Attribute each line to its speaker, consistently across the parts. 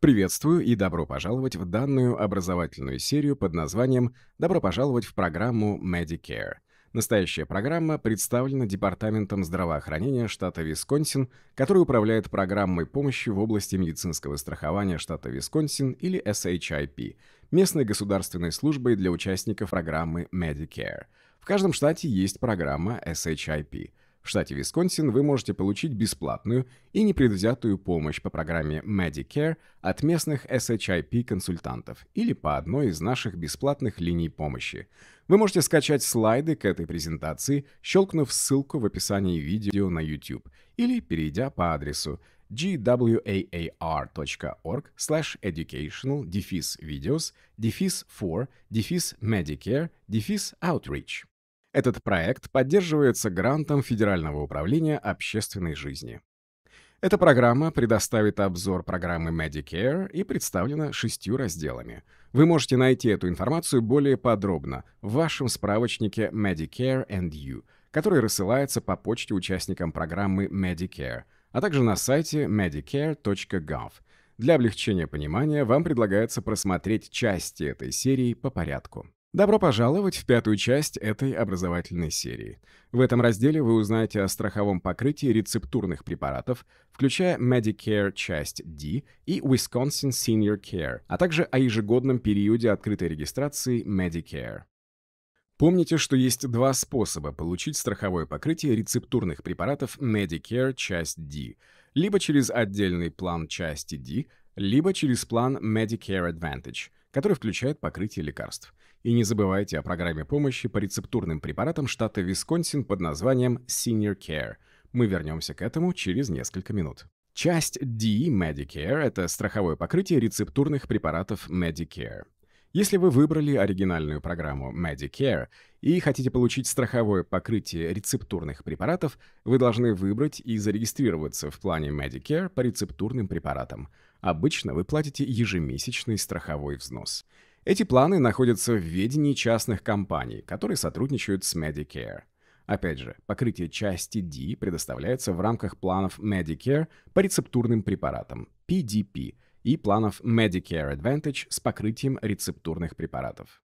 Speaker 1: Приветствую и добро пожаловать в данную образовательную серию под названием «Добро пожаловать в программу Medicare». Настоящая программа представлена Департаментом здравоохранения штата Висконсин, который управляет программой помощи в области медицинского страхования штата Висконсин или SHIP, местной государственной службой для участников программы Medicare. В каждом штате есть программа SHIP – в штате Висконсин вы можете получить бесплатную и непредвзятую помощь по программе Medicare от местных SHIP-консультантов или по одной из наших бесплатных линий помощи. Вы можете скачать слайды к этой презентации, щелкнув ссылку в описании видео на YouTube или перейдя по адресу gwaar.org slash educational defis videos defis for defis medicare defis outreach. Этот проект поддерживается грантом Федерального управления общественной жизни. Эта программа предоставит обзор программы Medicare и представлена шестью разделами. Вы можете найти эту информацию более подробно в вашем справочнике Medicare and You, который рассылается по почте участникам программы Medicare, а также на сайте medicare.gov. Для облегчения понимания вам предлагается просмотреть части этой серии по порядку. Добро пожаловать в пятую часть этой образовательной серии. В этом разделе вы узнаете о страховом покрытии рецептурных препаратов, включая Medicare часть D и Wisconsin Senior Care, а также о ежегодном периоде открытой регистрации Medicare. Помните, что есть два способа получить страховое покрытие рецептурных препаратов Medicare часть D, либо через отдельный план части D, либо через план Medicare Advantage, который включает покрытие лекарств. И не забывайте о программе помощи по рецептурным препаратам штата Висконсин под названием Senior Care. Мы вернемся к этому через несколько минут. Часть D Medicare – это страховое покрытие рецептурных препаратов Medicare. Если вы выбрали оригинальную программу Medicare и хотите получить страховое покрытие рецептурных препаратов, вы должны выбрать и зарегистрироваться в плане Medicare по рецептурным препаратам. Обычно вы платите ежемесячный страховой взнос. Эти планы находятся в ведении частных компаний, которые сотрудничают с Medicare. Опять же, покрытие части D предоставляется в рамках планов Medicare по рецептурным препаратам PDP и планов Medicare Advantage с покрытием рецептурных препаратов.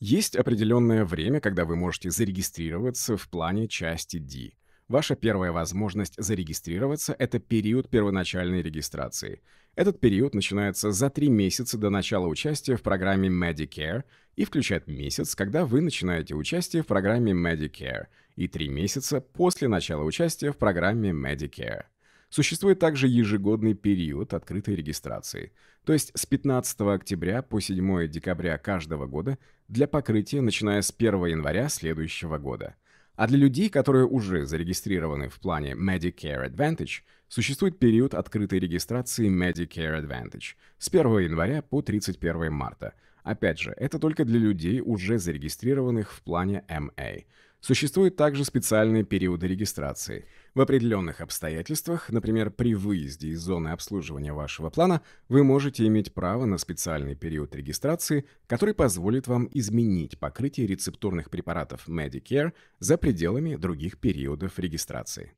Speaker 1: Есть определенное время, когда вы можете зарегистрироваться в плане части D. Ваша первая возможность зарегистрироваться – это период первоначальной регистрации – этот период начинается за три месяца до начала участия в программе Medicare и включает месяц, когда вы начинаете участие в программе Medicare, и три месяца после начала участия в программе Medicare. Существует также ежегодный период открытой регистрации, то есть с 15 октября по 7 декабря каждого года для покрытия, начиная с 1 января следующего года. А для людей, которые уже зарегистрированы в плане Medicare Advantage – существует период открытой регистрации Medicare Advantage с 1 января по 31 марта. Опять же, это только для людей, уже зарегистрированных в плане MA. А. Существуют также специальные периоды регистрации. В определенных обстоятельствах, например, при выезде из зоны обслуживания вашего плана, вы можете иметь право на специальный период регистрации, который позволит вам изменить покрытие рецептурных препаратов Medicare за пределами других периодов регистрации.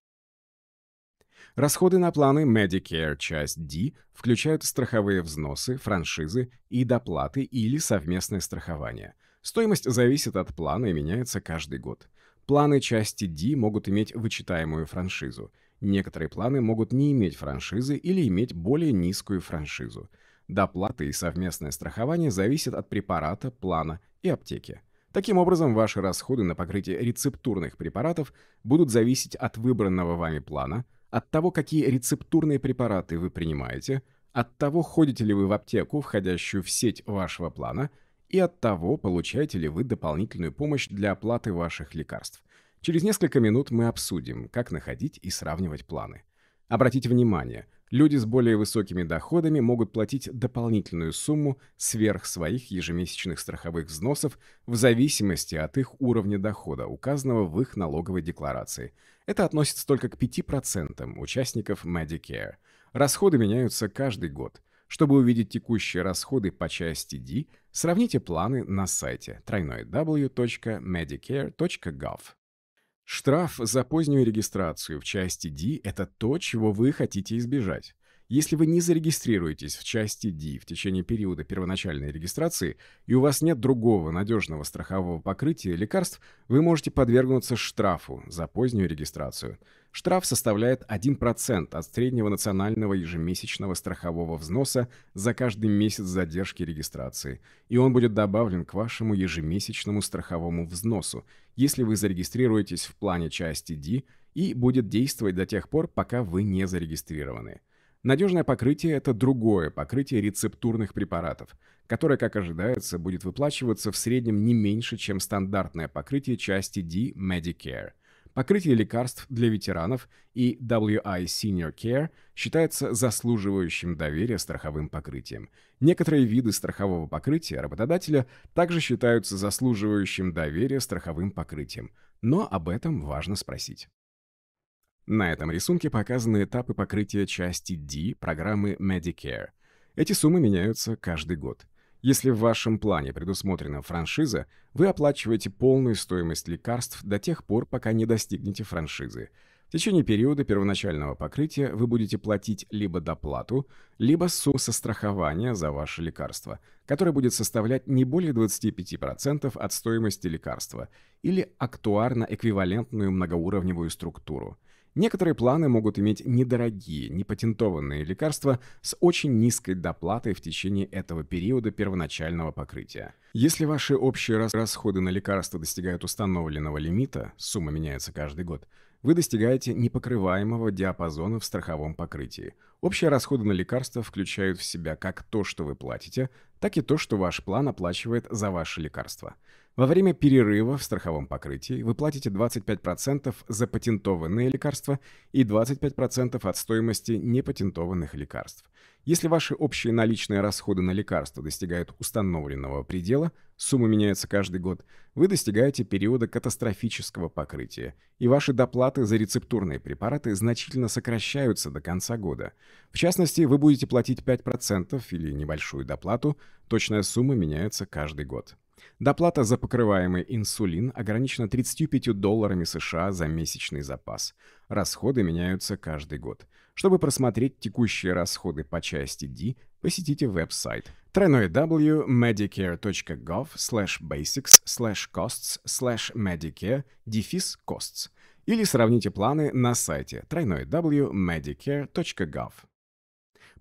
Speaker 1: Расходы на планы Medicare часть D включают страховые взносы, франшизы и доплаты или совместное страхование. Стоимость зависит от плана и меняется каждый год. Планы части D могут иметь вычитаемую франшизу. Некоторые планы могут не иметь франшизы или иметь более низкую франшизу. Доплаты и совместное страхование зависят от препарата, плана и аптеки. Таким образом, ваши расходы на покрытие рецептурных препаратов будут зависеть от выбранного вами плана – от того, какие рецептурные препараты вы принимаете, от того, ходите ли вы в аптеку, входящую в сеть вашего плана, и от того, получаете ли вы дополнительную помощь для оплаты ваших лекарств. Через несколько минут мы обсудим, как находить и сравнивать планы. Обратите внимание – люди с более высокими доходами могут платить дополнительную сумму сверх своих ежемесячных страховых взносов в зависимости от их уровня дохода, указанного в их налоговой декларации. Это относится только к 5% участников Medicare. Расходы меняются каждый год. Чтобы увидеть текущие расходы по части D, сравните планы на сайте www.medicare.gov. Штраф за позднюю регистрацию в части D – это то, чего вы хотите избежать. Если вы не зарегистрируетесь в части D в течение периода первоначальной регистрации и у вас нет другого надежного страхового покрытия лекарств, вы можете подвергнуться штрафу за позднюю регистрацию. Штраф составляет 1% от среднего национального ежемесячного страхового взноса за каждый месяц задержки регистрации, и он будет добавлен к вашему ежемесячному страховому взносу, если вы зарегистрируетесь в плане части D и будет действовать до тех пор, пока вы не зарегистрированы. Надежное покрытие – это другое покрытие рецептурных препаратов, которое, как ожидается, будет выплачиваться в среднем не меньше, чем стандартное покрытие части D Medicare. Покрытие лекарств для ветеранов и WI Senior Care считается заслуживающим доверия страховым покрытием. Некоторые виды страхового покрытия работодателя также считаются заслуживающим доверия страховым покрытием, но об этом важно спросить. На этом рисунке показаны этапы покрытия части D программы Medicare. Эти суммы меняются каждый год. Если в вашем плане предусмотрена франшиза, вы оплачиваете полную стоимость лекарств до тех пор, пока не достигнете франшизы. В течение периода первоначального покрытия вы будете платить либо доплату, либо сумму сострахования за ваше лекарство, которое будет составлять не более 25% от стоимости лекарства или актуарно-эквивалентную многоуровневую структуру – Некоторые планы могут иметь недорогие, непатентованные лекарства с очень низкой доплатой в течение этого периода первоначального покрытия. Если ваши общие расходы на лекарства достигают установленного лимита, сумма меняется каждый год, вы достигаете непокрываемого диапазона в страховом покрытии. Общие расходы на лекарства включают в себя как то, что вы платите, так и то, что ваш план оплачивает за ваши лекарства. Во время перерыва в страховом покрытии вы платите 25% за патентованные лекарства и 25% от стоимости непатентованных лекарств. Если ваши общие наличные расходы на лекарства достигают установленного предела, сумма меняется каждый год, вы достигаете периода катастрофического покрытия, и ваши доплаты за рецептурные препараты значительно сокращаются до конца года. В частности, вы будете платить 5% или небольшую доплату, точная сумма меняется каждый год. Доплата за покрываемый инсулин ограничена 35 долларами США за месячный запас. Расходы меняются каждый год. Чтобы просмотреть текущие расходы по части D, посетите веб-сайт www.medicare.gov slash basics slash costs slash medicare дефис costs или сравните планы на сайте www.medicare.gov.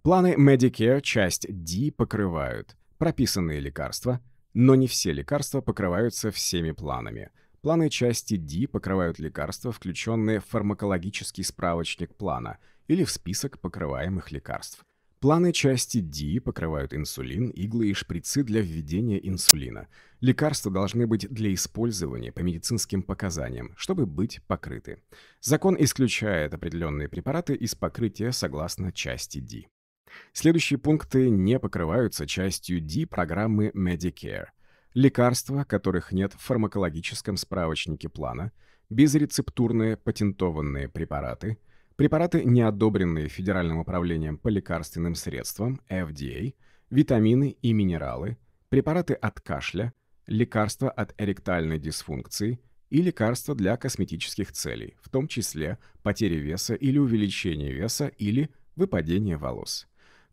Speaker 1: Планы Medicare часть D покрывают прописанные лекарства – но не все лекарства покрываются всеми планами. Планы части D покрывают лекарства, включенные в фармакологический справочник плана или в список покрываемых лекарств. Планы части D покрывают инсулин, иглы и шприцы для введения инсулина. Лекарства должны быть для использования по медицинским показаниям, чтобы быть покрыты. Закон исключает определенные препараты из покрытия согласно части D. Следующие пункты не покрываются частью D программы Medicare. Лекарства, которых нет в фармакологическом справочнике плана, безрецептурные патентованные препараты, препараты, не одобренные Федеральным управлением по лекарственным средствам, FDA, витамины и минералы, препараты от кашля, лекарства от эректальной дисфункции и лекарства для косметических целей, в том числе потери веса или увеличение веса или выпадение волос.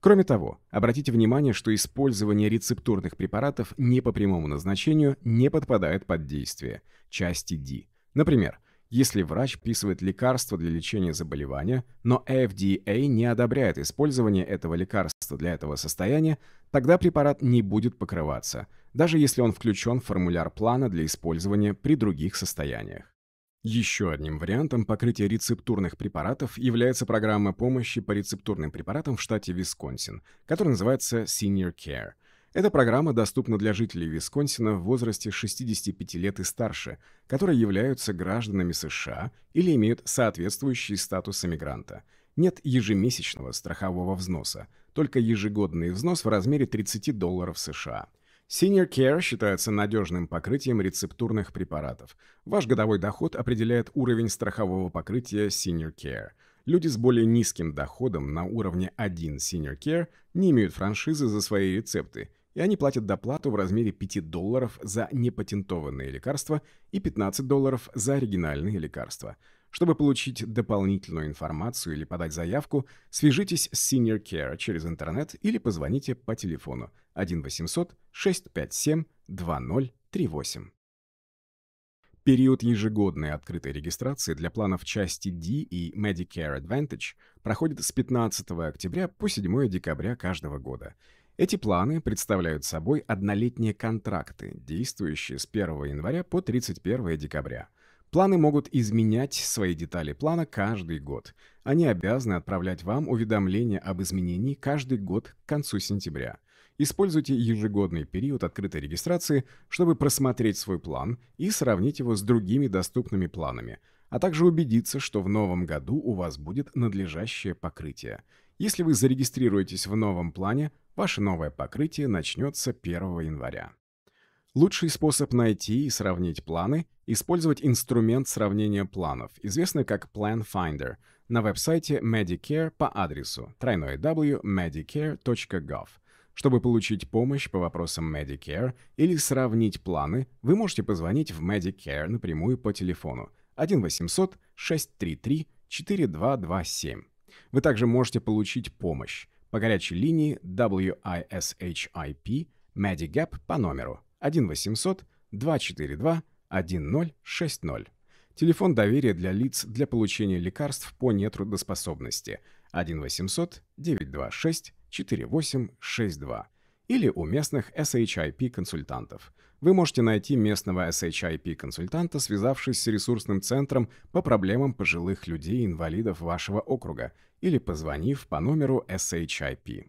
Speaker 1: Кроме того, обратите внимание, что использование рецептурных препаратов не по прямому назначению не подпадает под действие части D. Например, если врач писывает лекарство для лечения заболевания, но FDA не одобряет использование этого лекарства для этого состояния, тогда препарат не будет покрываться, даже если он включен в формуляр плана для использования при других состояниях. Еще одним вариантом покрытия рецептурных препаратов является программа помощи по рецептурным препаратам в штате Висконсин, которая называется Senior Care. Эта программа доступна для жителей Висконсина в возрасте 65 лет и старше, которые являются гражданами США или имеют соответствующий статус иммигранта. Нет ежемесячного страхового взноса, только ежегодный взнос в размере 30 долларов США – Senior Care считается надежным покрытием рецептурных препаратов. Ваш годовой доход определяет уровень страхового покрытия Senior Care. Люди с более низким доходом на уровне 1 Senior Care не имеют франшизы за свои рецепты, и они платят доплату в размере 5 долларов за непатентованные лекарства и 15 долларов за оригинальные лекарства – чтобы получить дополнительную информацию или подать заявку, свяжитесь с Senior Care через интернет или позвоните по телефону 1 800 657 2038. Период ежегодной открытой регистрации для планов части D и Medicare Advantage проходит с 15 октября по 7 декабря каждого года. Эти планы представляют собой однолетние контракты, действующие с 1 января по 31 декабря – Планы могут изменять свои детали плана каждый год. Они обязаны отправлять вам уведомления об изменении каждый год к концу сентября. Используйте ежегодный период открытой регистрации, чтобы просмотреть свой план и сравнить его с другими доступными планами, а также убедиться, что в новом году у вас будет надлежащее покрытие. Если вы зарегистрируетесь в новом плане, ваше новое покрытие начнется 1 января. Лучший способ найти и сравнить планы – использовать инструмент сравнения планов, известный как Plan Finder, на веб-сайте Medicare по адресу www.medicare.gov. Чтобы получить помощь по вопросам Medicare или сравнить планы, вы можете позвонить в Medicare напрямую по телефону 1 800 633 4227. Вы также можете получить помощь по горячей линии WISHIP Medigap по номеру 1 800 242 1060. Телефон доверия для лиц для получения лекарств по нетрудоспособности 1 800 926 4862 или у местных SHIP-консультантов. Вы можете найти местного SHIP-консультанта, связавшись с ресурсным центром по проблемам пожилых людей и инвалидов вашего округа или позвонив по номеру SHIP.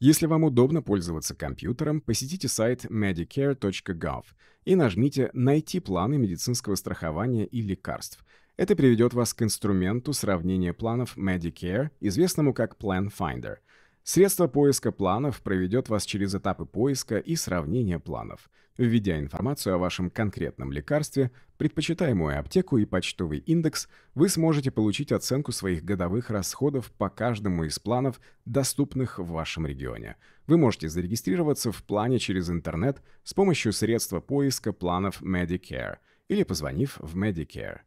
Speaker 1: Если вам удобно пользоваться компьютером, посетите сайт medicare.gov и нажмите «Найти планы медицинского страхования и лекарств». Это приведет вас к инструменту сравнения планов Medicare, известному как Plan Finder. Средство поиска планов проведет вас через этапы поиска и сравнения планов – введя информацию о вашем конкретном лекарстве, предпочитаемую аптеку и почтовый индекс, вы сможете получить оценку своих годовых расходов по каждому из планов, доступных в вашем регионе. Вы можете зарегистрироваться в плане через интернет с помощью средства поиска планов Medicare или позвонив в Medicare.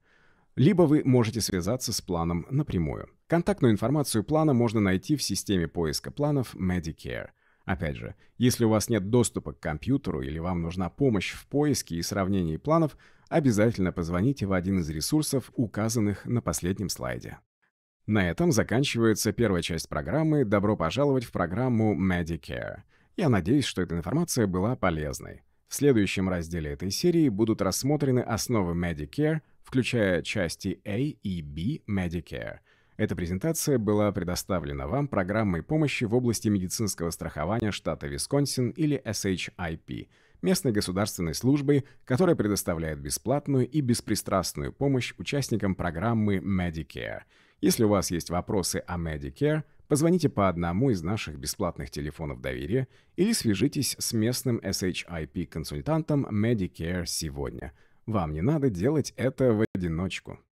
Speaker 1: Либо вы можете связаться с планом напрямую. Контактную информацию плана можно найти в системе поиска планов Medicare – Опять же, если у вас нет доступа к компьютеру или вам нужна помощь в поиске и сравнении планов, обязательно позвоните в один из ресурсов, указанных на последнем слайде. На этом заканчивается первая часть программы «Добро пожаловать в программу Medicare». Я надеюсь, что эта информация была полезной. В следующем разделе этой серии будут рассмотрены основы Medicare, включая части A и B Medicare – эта презентация была предоставлена вам программой помощи в области медицинского страхования штата Висконсин или SHIP, местной государственной службой, которая предоставляет бесплатную и беспристрастную помощь участникам программы Medicare. Если у вас есть вопросы о Medicare, позвоните по одному из наших бесплатных телефонов доверия или свяжитесь с местным SHIP-консультантом Medicare сегодня. Вам не надо делать это в одиночку.